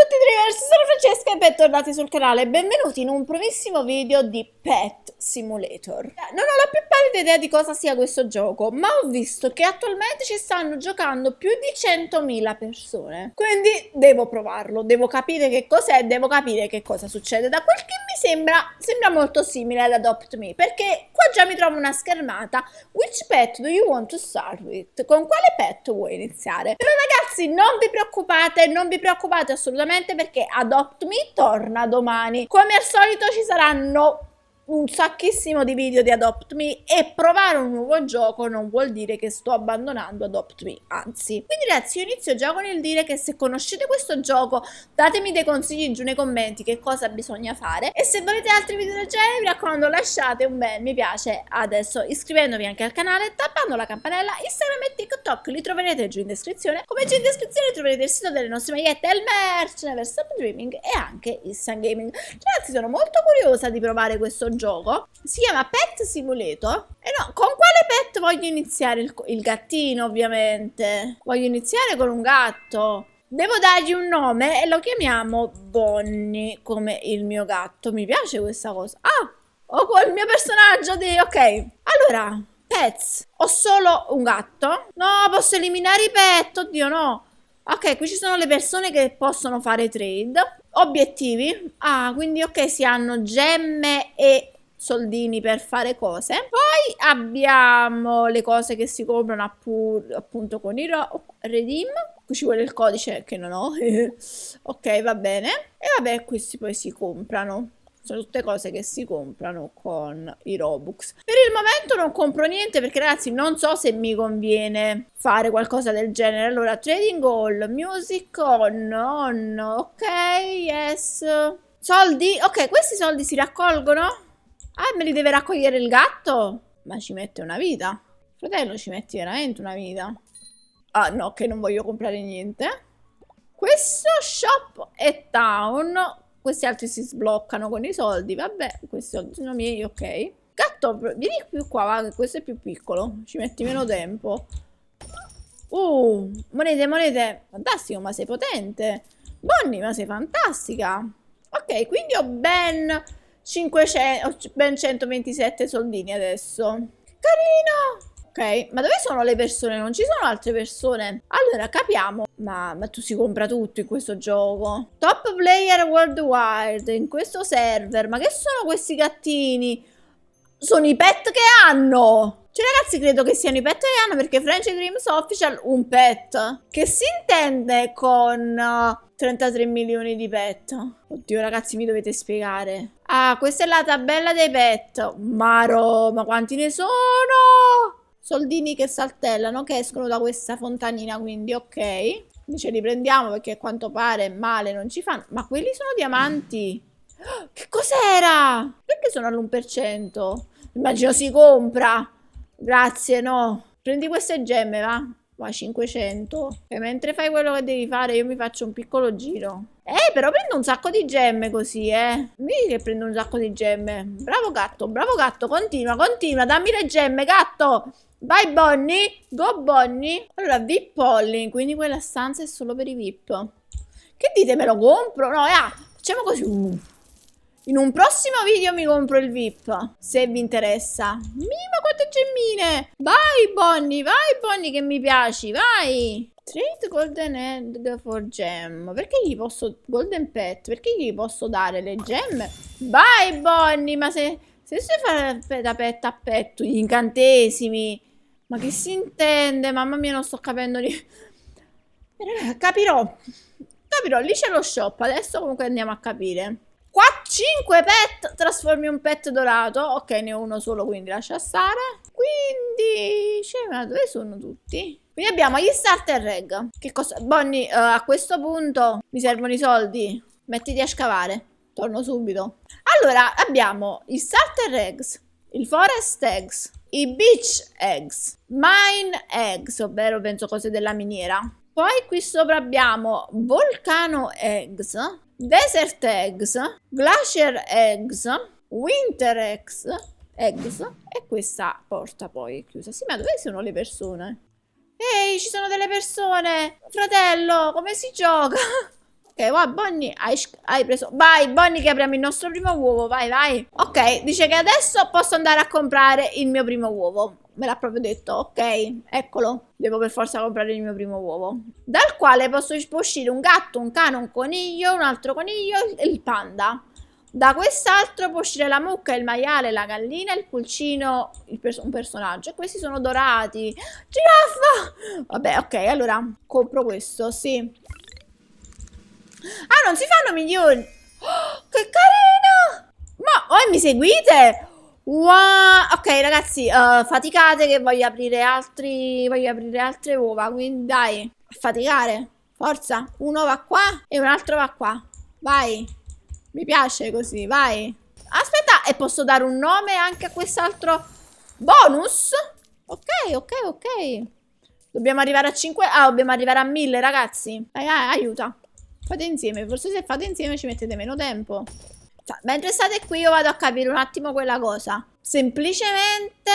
tutti Dreamers, sono Francesca e bentornati sul canale benvenuti in un primissimo video di Pet Simulator. Eh, non ho la più pallida idea di cosa sia questo gioco, ma ho visto che attualmente ci stanno giocando più di 100.000 persone. Quindi devo provarlo, devo capire che cos'è, devo capire che cosa succede. Da quel che mi sembra, sembra molto simile ad Adopt Me, perché qua già mi trovo una schermata. Which pet do you want to start with? Con quale pet vuoi iniziare? Però ragazzi, non vi preoccupate, non vi preoccupate assolutamente semplicemente perché Adopt Me torna domani. Come al solito ci saranno un sacchissimo di video di Adopt Me e provare un nuovo gioco non vuol dire che sto abbandonando Adopt Me, anzi. Quindi ragazzi io inizio già con il dire che se conoscete questo gioco datemi dei consigli giù nei commenti che cosa bisogna fare e se volete altri video del genere mi raccomando lasciate un bel mi piace adesso iscrivendovi anche al canale, tappando la campanella, Instagram e TikTok li troverete giù in descrizione, come giù in descrizione troverete il sito delle nostre magliette, il merch, Never Stop Dreaming e anche Instant Gaming. Ragazzi sono molto curiosa di provare questo gioco gioco. Si chiama Pet Simulator. E no, con quale pet voglio iniziare? Il, il gattino, ovviamente. Voglio iniziare con un gatto. Devo dargli un nome e lo chiamiamo Bonnie, come il mio gatto. Mi piace questa cosa. Ah, ho il mio personaggio di... Ok. Allora, pets. Ho solo un gatto. No, posso eliminare i pet. Oddio, no. Ok, qui ci sono le persone che possono fare trade. Obiettivi. Ah, quindi ok, si hanno gemme e soldini per fare cose. Poi abbiamo le cose che si comprano appunto con i redeem. Qui ci vuole il codice che non ho. ok, va bene. E vabbè, questi poi si comprano sono tutte cose che si comprano con i Robux. Per il momento non compro niente perché ragazzi non so se mi conviene fare qualcosa del genere. Allora, trading all, music on, on, ok, yes. Soldi? Ok, questi soldi si raccolgono? Ah, me li deve raccogliere il gatto? Ma ci mette una vita. Fratello, ci metti veramente una vita. Ah, no, che non voglio comprare niente. Questo shop e town questi altri si sbloccano con i soldi, vabbè, questi sono miei, ok. Gatto, vieni più qua, va, questo è più piccolo, ci metti meno tempo. Uh, monete, monete, fantastico, ma sei potente. Bonnie, ma sei fantastica. Ok, quindi ho ben 500, ho ben 127 soldini adesso. Carino! Ok, ma dove sono le persone? Non ci sono altre persone? Allora, capiamo ma, ma, tu si compra tutto in questo gioco. Top player worldwide in questo server. Ma che sono questi gattini? Sono i pet che hanno. Cioè ragazzi credo che siano i pet che hanno perché French Dreams Official un pet. Che si intende con uh, 33 milioni di pet? Oddio ragazzi mi dovete spiegare. Ah questa è la tabella dei pet. Maro ma quanti ne sono? Soldini che saltellano che escono da questa fontanina quindi ok ce li prendiamo perché a quanto pare male non ci fanno. Ma quelli sono diamanti. che cos'era? Perché sono all'1%? Immagino si compra. Grazie, no. Prendi queste gemme, va. Va, 500. E mentre fai quello che devi fare io mi faccio un piccolo giro. Eh, però prendo un sacco di gemme così, eh. Vedi che prendo un sacco di gemme. Bravo gatto, bravo gatto. Continua, continua. Dammi le gemme, gatto. Vai Bonnie, go Bonnie. Allora, VIP Polly, quindi quella stanza è solo per i VIP. Che dite, me lo compro? No, eh, facciamo così. In un prossimo video mi compro il VIP, se vi interessa. Mima, quante gemmine! Vai Bonnie, vai Bonnie che mi piaci, vai! Trade golden egg for gem. Perché gli posso... Golden pet, perché gli posso dare le gemme? Vai Bonnie, ma se... Se si fa da petto a petto, gli incantesimi, ma che si intende? Mamma mia, non sto capendo lì. Capirò. Capirò, lì c'è lo shop. Adesso comunque andiamo a capire. Qua 5 pet. Trasformi un pet dorato. Ok, ne ho uno solo, quindi lascia stare. Quindi... ma dove sono tutti? Quindi abbiamo gli starter egg. Che cosa... Bonnie, uh, a questo punto mi servono i soldi. Mettiti a scavare. Torno subito. Allora, abbiamo gli starter eggs il forest eggs, i beach eggs, mine eggs, ovvero penso cose della miniera. Poi qui sopra abbiamo volcano eggs, desert eggs, glacier eggs, winter eggs, eggs e questa porta poi è chiusa. Sì, ma dove sono le persone? Ehi, ci sono delle persone! Fratello, come si gioca? Ok, vai Bonnie, hai, hai, preso... Vai Bonnie che apriamo il nostro primo uovo, vai vai. Ok, dice che adesso posso andare a comprare il mio primo uovo. Me l'ha proprio detto, ok, eccolo. Devo per forza comprare il mio primo uovo. Dal quale posso uscire un gatto, un cane, un coniglio, un altro coniglio e il panda. Da quest'altro può uscire la mucca, il maiale, la gallina, il pulcino, il pers un personaggio. E questi sono dorati. Giraffa! Vabbè, ok, allora compro questo, sì. Ah, non si fanno milioni! Oh, che carino! Ma voi oh, mi seguite? Wow! Ok, ragazzi, uh, faticate che voglio aprire altri. Voglio aprire altre uova. Quindi dai, faticare. Forza, uno va qua e un altro va qua. Vai. Mi piace così, vai. Aspetta, e posso dare un nome anche a quest'altro bonus? Ok, ok, ok. Dobbiamo arrivare a 5. Ah, dobbiamo arrivare a 1000, ragazzi. Dai, ai, aiuta. Fate insieme, forse se fate insieme ci mettete meno tempo. Cioè, mentre state qui io vado a capire un attimo quella cosa. Semplicemente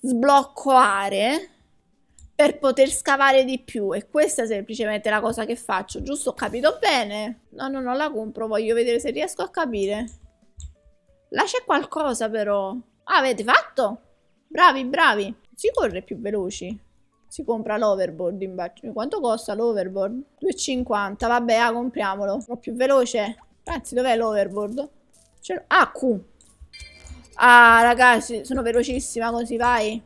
sblocco aree per poter scavare di più. E questa è semplicemente la cosa che faccio, giusto? Ho capito bene? No, no, non la compro, voglio vedere se riesco a capire. Là c'è qualcosa però. Ah, avete fatto? Bravi, bravi. Si corre più veloci si compra l'overboard in Quanto costa l'overboard? 2,50. Vabbè, ah, compriamolo. Sono più veloce. Anzi, dov'è l'overboard? C'è AQ. Ah, ah, ragazzi, sono velocissima così, vai.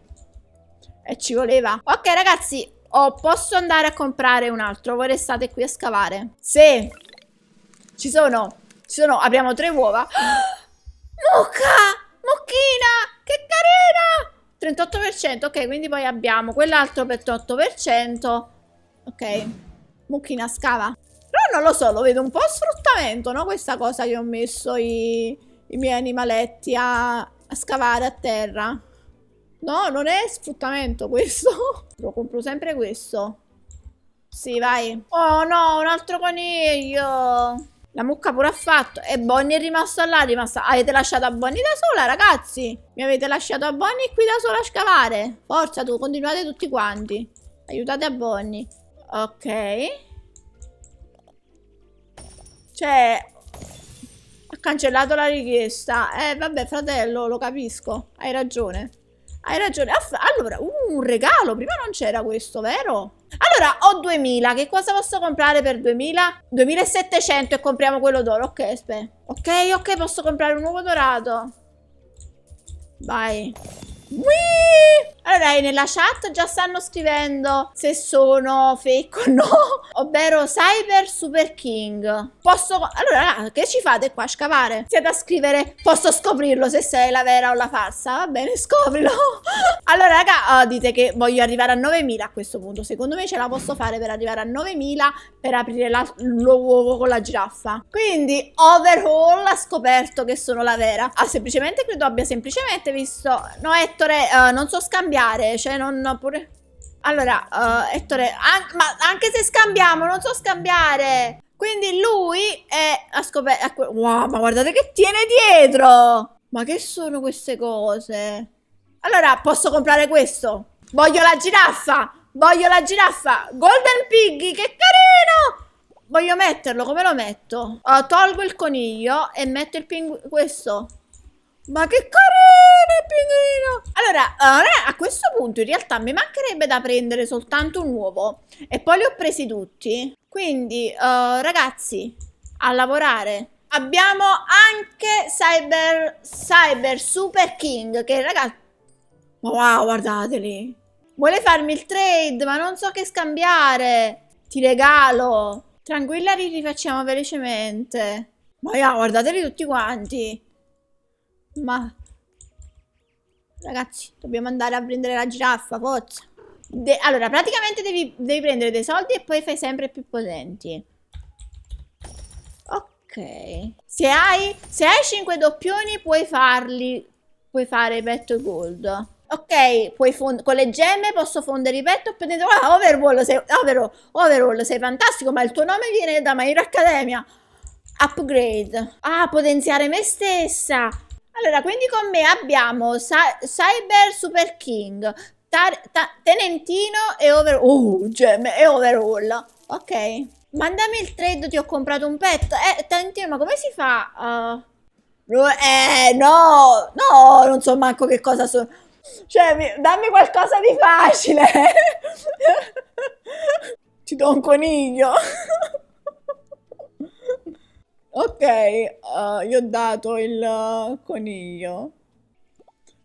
E ci voleva. Ok, ragazzi, oh, posso andare a comprare un altro. Voi restate qui a scavare. Sì. Ci sono. Ci sono. Apriamo tre uova. Ah! Mucca! Mucchina! Che carina! 38%, ok, quindi poi abbiamo quell'altro per 8%. Ok, mucchina scava. Però non lo so, lo vedo un po' sfruttamento, no? Questa cosa che ho messo i, i miei animaletti a, a scavare a terra. No, non è sfruttamento questo. Lo compro sempre questo. Sì, vai. Oh no, un altro coniglio. La mucca pure ha fatto. E Bonnie è rimasta là, è rimasta... Avete lasciato a Bonnie da sola, ragazzi? Mi avete lasciato a Bonnie qui da sola a scavare. Forza tu, continuate tutti quanti. Aiutate a Bonnie. Ok. Cioè... Ha cancellato la richiesta. Eh, vabbè, fratello, lo capisco. Hai ragione. Hai ragione. Aff allora, uh, un regalo. Prima non c'era questo, vero? Allora, ho 2000. Che cosa posso comprare per 2000? 2700 e compriamo quello d'oro. Ok, aspetta. Ok, ok, posso comprare un uovo dorato. Vai. Whee! Allora, nella chat già stanno scrivendo se sono fake o no, ovvero Cyber Super King. Posso... Allora, che ci fate qua a scavare? Siete a scrivere, posso scoprirlo se sei la vera o la falsa? Va bene, scoprilo. allora, raga, oh, dite che voglio arrivare a 9000 a questo punto. Secondo me ce la posso fare per arrivare a 9000 per aprire l'uovo con la giraffa. Quindi, overhaul ha scoperto che sono la vera. Ha ah, semplicemente, credo abbia semplicemente visto... No, è Ettore, uh, non so scambiare, cioè non pure... Allora, uh, Ettore, an ma anche se scambiamo, non so scambiare. Quindi lui è... a scoperto... Wow, ma guardate che tiene dietro! Ma che sono queste cose? Allora, posso comprare questo? Voglio la giraffa! Voglio la giraffa! Golden Piggy, che carino! Voglio metterlo, come lo metto? Uh, tolgo il coniglio e metto il pinguino... Questo. Ma che carino! pinguino! Allora, allora, a questo punto in realtà mi mancherebbe da prendere soltanto un uovo. E poi li ho presi tutti. Quindi, uh, ragazzi, a lavorare. Abbiamo anche Cyber, Cyber Super King, che ragazzi... Wow, guardateli. Vuole farmi il trade, ma non so che scambiare. Ti regalo. Tranquilla, li rifacciamo velocemente. Ma yeah, guardateli tutti quanti. Ma Ragazzi, dobbiamo andare a prendere la giraffa, forza. De allora, praticamente devi, devi prendere dei soldi e poi fai sempre più potenti. Ok. Se hai, se hai 5 doppioni puoi farli, puoi fare petto gold. Ok, puoi con le gemme posso fondere i petto e Ah, overwall sei, overall, overall, sei fantastico, ma il tuo nome viene da My Academia. Upgrade. Ah, potenziare me stessa. Allora, quindi con me abbiamo Sa- Cyber Super King, Tar- Ta- Tenentino e Overall. Oh, uh, gemme e Overall. Ok. Mandami il trade, ti ho comprato un petto. Eh, Tenentino, ma come si fa? Uh... Eh, no, no, non so manco che cosa sono. Cioè, mi... dammi qualcosa di facile. ti do un coniglio. Ok, uh, gli ho dato il eh, coniglio.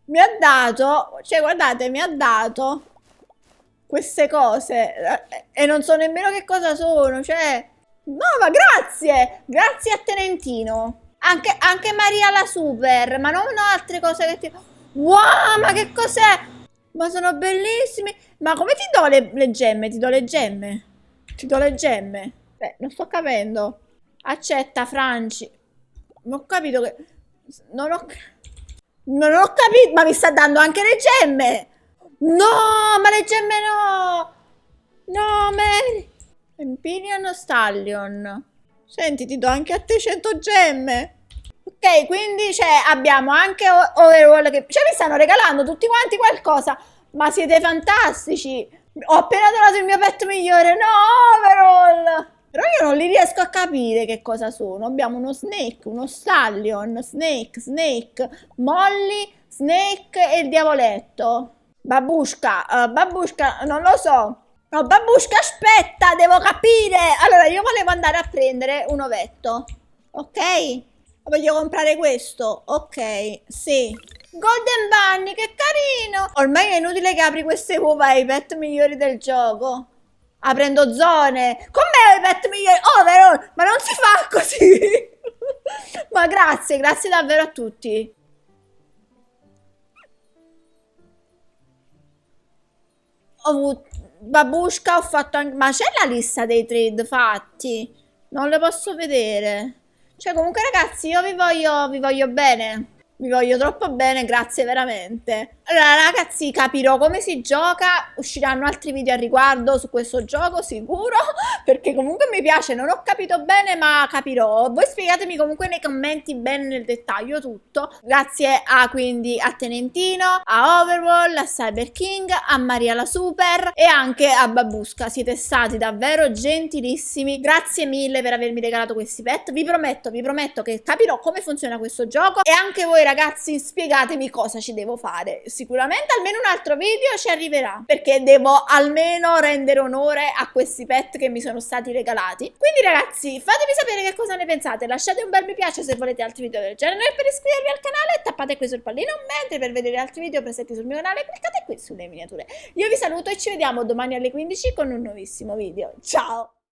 Mi ha dato, cioè guardate, mi ha dato queste cose eh, e non so nemmeno che cosa sono, cioè... No, ma grazie! Grazie a Tenentino. Anche, anche Maria la Super, ma non ho altre cose che ti... Wow, ma che cos'è? Ma sono bellissimi! Ma come ti do le, le gemme? Ti do le gemme? Ti do le gemme? Beh, non sto capendo. Accetta Franci. Non ho capito che... Non ho... Non ho capito, ma mi sta dando anche le gemme! No, ma le gemme no! No, me... Empinion Stallion. Senti, ti do anche a te 100 gemme. Ok, quindi cioè, abbiamo anche Overall che... Cioè, mi stanno regalando tutti quanti qualcosa. Ma siete fantastici! Ho appena trovato il mio pet migliore, no, Overall! Però io non li riesco a capire che cosa sono. Abbiamo uno Snake, uno Stallion, Snake, Snake, Molly, Snake e il diavoletto. Babusca, uh, eh, Babusca, non lo so. No, Babusca, aspetta, devo capire. Allora, io volevo andare a prendere un ovetto. Ok? Voglio comprare questo. Ok, sì. Golden Bunny, che carino! Ormai è inutile che apri queste uova ai pet migliori del gioco aprendo zone. Con me è il pet migliore overall, oh, ma non si fa così. ma grazie, grazie davvero a tutti. Ho avuto Babushka, ho fatto anche... Ma c'è la lista dei trade fatti? Non le posso vedere. Cioè, comunque, ragazzi, io vi voglio, vi voglio bene. Vi voglio troppo bene, grazie veramente. Allora ragazzi capirò come si gioca, usciranno altri video al riguardo su questo gioco sicuro perché comunque mi piace, non ho capito bene ma capirò, voi spiegatemi comunque nei commenti bene nel dettaglio tutto, grazie a quindi a Tenentino, a Overwall, a Cyber King, a Maria la Super e anche a Babusca, siete stati davvero gentilissimi, grazie mille per avermi regalato questi pet, vi prometto, vi prometto che capirò come funziona questo gioco e anche voi ragazzi spiegatemi cosa ci devo fare sicuramente almeno un altro video ci arriverà perché devo almeno rendere onore a questi pet che mi sono stati regalati. Quindi ragazzi fatemi sapere che cosa ne pensate, lasciate un bel mi piace se volete altri video del genere per iscrivervi al canale, tappate qui sul pallino, mentre per vedere altri video presenti sul mio canale cliccate qui sulle miniature. Io vi saluto e ci vediamo domani alle 15 con un nuovissimo video. Ciao!